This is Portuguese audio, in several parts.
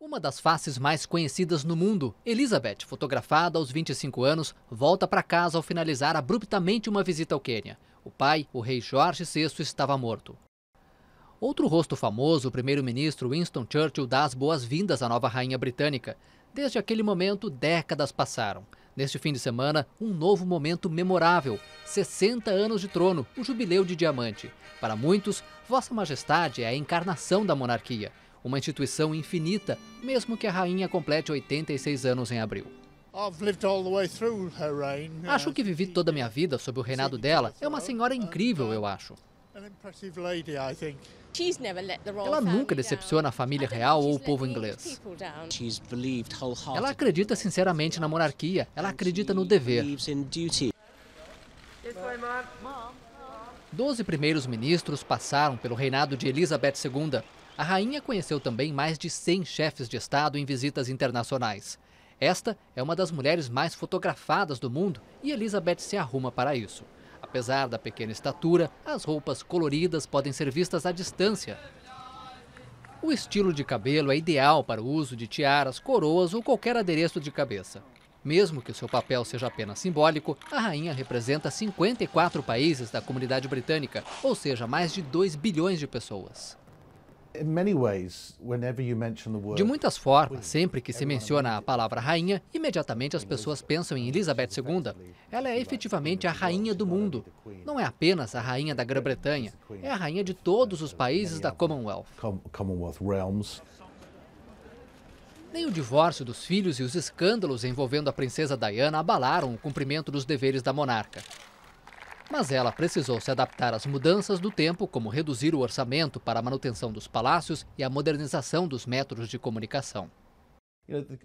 Uma das faces mais conhecidas no mundo, Elizabeth, fotografada aos 25 anos, volta para casa ao finalizar abruptamente uma visita ao Quênia. O pai, o rei Jorge VI, estava morto. Outro rosto famoso, o primeiro-ministro Winston Churchill, dá as boas-vindas à nova rainha britânica. Desde aquele momento, décadas passaram. Neste fim de semana, um novo momento memorável: 60 anos de trono, o jubileu de diamante. Para muitos, Vossa Majestade é a encarnação da monarquia uma instituição infinita, mesmo que a rainha complete 86 anos em abril. Uh, acho que vivi toda a minha vida sob o reinado dela. É uma senhora incrível, eu acho. Ela nunca decepciona a família real ou o povo inglês. Ela acredita sinceramente na monarquia, ela acredita no dever. Doze primeiros ministros passaram pelo reinado de Elizabeth II. A rainha conheceu também mais de 100 chefes de Estado em visitas internacionais. Esta é uma das mulheres mais fotografadas do mundo e Elizabeth se arruma para isso. Apesar da pequena estatura, as roupas coloridas podem ser vistas à distância. O estilo de cabelo é ideal para o uso de tiaras, coroas ou qualquer adereço de cabeça. Mesmo que o seu papel seja apenas simbólico, a rainha representa 54 países da comunidade britânica, ou seja, mais de 2 bilhões de pessoas. De muitas formas, sempre que se menciona a palavra rainha, imediatamente as pessoas pensam em Elizabeth II. Ela é efetivamente a rainha do mundo. Não é apenas a rainha da Grã-Bretanha, é a rainha de todos os países da Commonwealth. Nem o divórcio dos filhos e os escândalos envolvendo a princesa Diana abalaram o cumprimento dos deveres da monarca mas ela precisou se adaptar às mudanças do tempo, como reduzir o orçamento para a manutenção dos palácios e a modernização dos métodos de comunicação. Uh,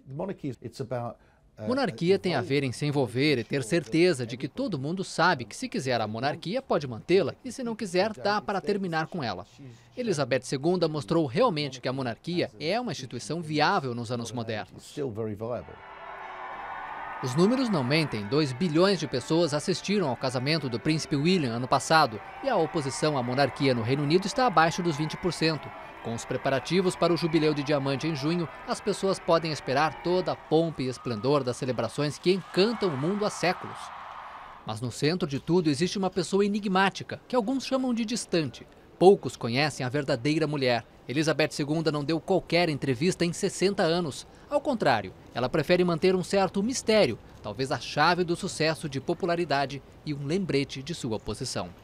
monarquia tem a ver em se envolver e ter certeza de que todo mundo sabe que se quiser a monarquia pode mantê-la e se não quiser dá para terminar com ela. Elizabeth II mostrou realmente que a monarquia é uma instituição viável nos anos modernos. Os números não mentem, 2 bilhões de pessoas assistiram ao casamento do príncipe William ano passado e a oposição à monarquia no Reino Unido está abaixo dos 20%. Com os preparativos para o Jubileu de Diamante em junho, as pessoas podem esperar toda a pompa e esplendor das celebrações que encantam o mundo há séculos. Mas no centro de tudo existe uma pessoa enigmática, que alguns chamam de distante. Poucos conhecem a verdadeira mulher, Elizabeth II não deu qualquer entrevista em 60 anos. Ao contrário, ela prefere manter um certo mistério, talvez a chave do sucesso de popularidade e um lembrete de sua posição.